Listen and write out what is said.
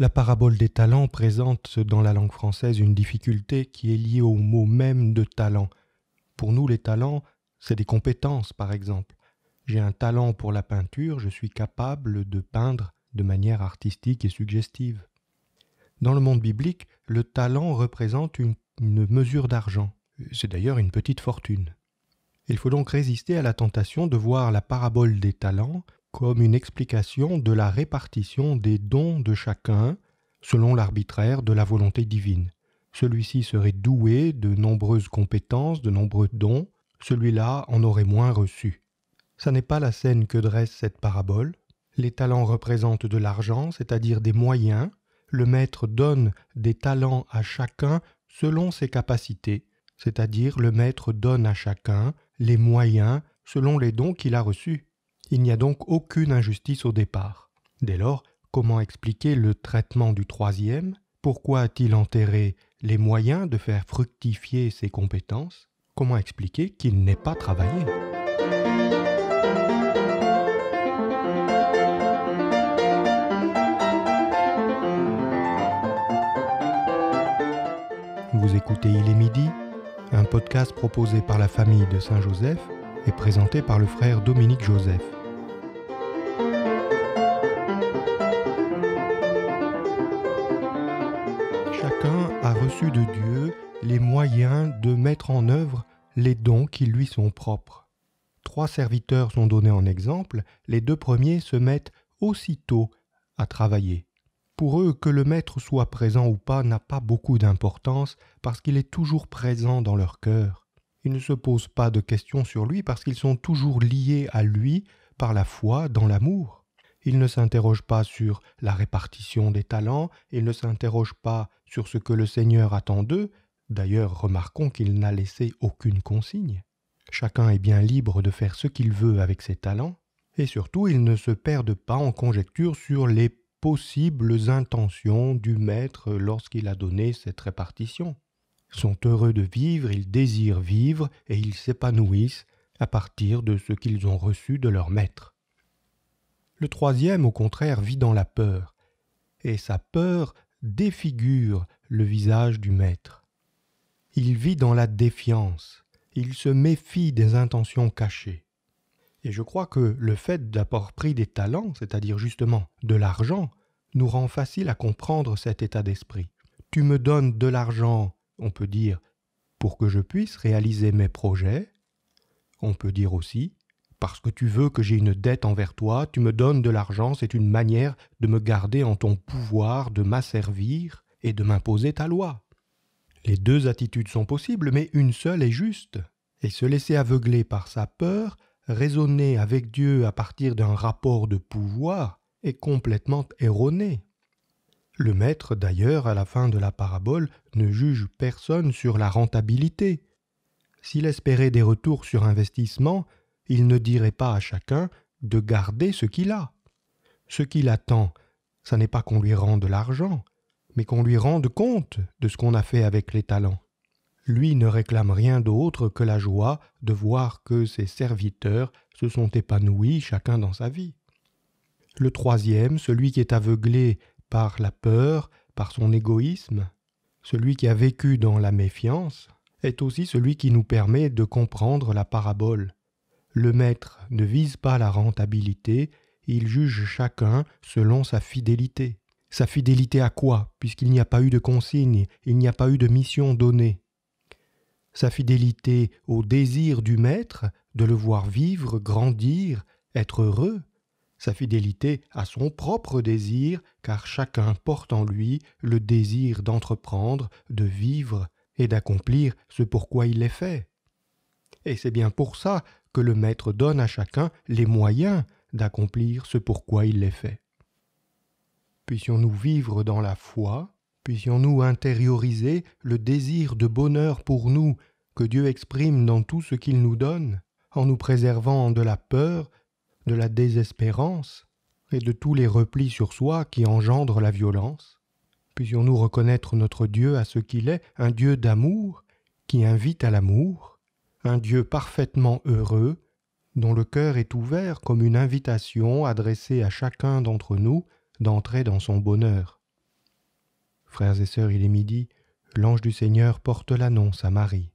La parabole des talents présente dans la langue française une difficulté qui est liée au mot même de talent. Pour nous, les talents, c'est des compétences, par exemple. J'ai un talent pour la peinture, je suis capable de peindre de manière artistique et suggestive. Dans le monde biblique, le talent représente une, mesure d'argent. C'est d'ailleurs une petite fortune. Il faut donc résister à la tentation de voir la parabole des talents comme une explication de la répartition des dons de chacun selon l'arbitraire de la volonté divine. Celui-ci serait doué de nombreuses compétences, de nombreux dons, celui-là en aurait moins reçu. Ça n'est pas la scène que dresse cette parabole. Les talents représentent de l'argent, c'est-à-dire des moyens. Le maître donne des talents à chacun selon ses capacités, c'est-à-dire le maître donne à chacun les moyens selon les dons qu'il a reçus. Il n'y a donc aucune injustice au départ. Dès lors, comment expliquer le traitement du troisième Pourquoi a-t-il enterré les moyens de faire fructifier ses compétences Comment expliquer qu'il n'ait pas travaillé Vous écoutez Il est midi, un podcast proposé par la famille de Saint-Joseph et présenté par le frère Dominique Joseph. Chacun a reçu de Dieu les moyens de mettre en œuvre les dons qui lui sont propres. Trois serviteurs sont donnés en exemple, les deux premiers se mettent aussitôt à travailler. Pour eux, que le maître soit présent ou pas n'a pas beaucoup d'importance parce qu'il est toujours présent dans leur cœur. Ils ne se posent pas de questions sur lui parce qu'ils sont toujours liés à lui par la foi dans l'amour. Ils ne s'interrogent pas sur la répartition des talents, ils ne s'interroge pas sur ce que le Seigneur attend d'eux, d'ailleurs remarquons qu'il n'a laissé aucune consigne. Chacun est bien libre de faire ce qu'il veut avec ses talents, et surtout ils ne se perdent pas en conjectures sur les possibles intentions du Maître lorsqu'il a donné cette répartition. Ils sont heureux de vivre, ils désirent vivre, et ils s'épanouissent à partir de ce qu'ils ont reçu de leur Maître. Le troisième, au contraire, vit dans la peur, et sa peur défigure le visage du Maître. Il vit dans la défiance, il se méfie des intentions cachées. Et je crois que le fait d'apporter pris des talents, c'est-à-dire justement de l'argent, nous rend facile à comprendre cet état d'esprit. Tu me donnes de l'argent, on peut dire, pour que je puisse réaliser mes projets, on peut dire aussi parce que tu veux que j'ai une dette envers toi, tu me donnes de l'argent, c'est une manière de me garder en ton pouvoir, de m'asservir et de m'imposer ta loi. Les deux attitudes sont possibles, mais une seule est juste. Et se laisser aveugler par sa peur, raisonner avec Dieu à partir d'un rapport de pouvoir, est complètement erroné. Le maître, d'ailleurs, à la fin de la parabole, ne juge personne sur la rentabilité. S'il espérait des retours sur investissement, il ne dirait pas à chacun de garder ce qu'il a. Ce qu'il attend, ce n'est pas qu'on lui rende l'argent, mais qu'on lui rende compte de ce qu'on a fait avec les talents. Lui ne réclame rien d'autre que la joie de voir que ses serviteurs se sont épanouis chacun dans sa vie. Le troisième, celui qui est aveuglé par la peur, par son égoïsme, celui qui a vécu dans la méfiance, est aussi celui qui nous permet de comprendre la parabole. Le maître ne vise pas la rentabilité, il juge chacun selon sa fidélité. Sa fidélité à quoi Puisqu'il n'y a pas eu de consigne, il n'y a pas eu de mission donnée. Sa fidélité au désir du maître de le voir vivre, grandir, être heureux. Sa fidélité à son propre désir, car chacun porte en lui le désir d'entreprendre, de vivre et d'accomplir ce pourquoi il est fait. Et c'est bien pour ça que le Maître donne à chacun les moyens d'accomplir ce pourquoi il les fait. Puissions-nous vivre dans la foi, puissions-nous intérioriser le désir de bonheur pour nous que Dieu exprime dans tout ce qu'il nous donne, en nous préservant de la peur, de la désespérance et de tous les replis sur soi qui engendrent la violence. Puissions-nous reconnaître notre Dieu à ce qu'il est, un Dieu d'amour qui invite à l'amour un Dieu parfaitement heureux, dont le cœur est ouvert comme une invitation adressée à chacun d'entre nous d'entrer dans son bonheur. Frères et sœurs, il est midi, l'ange du Seigneur porte l'annonce à Marie.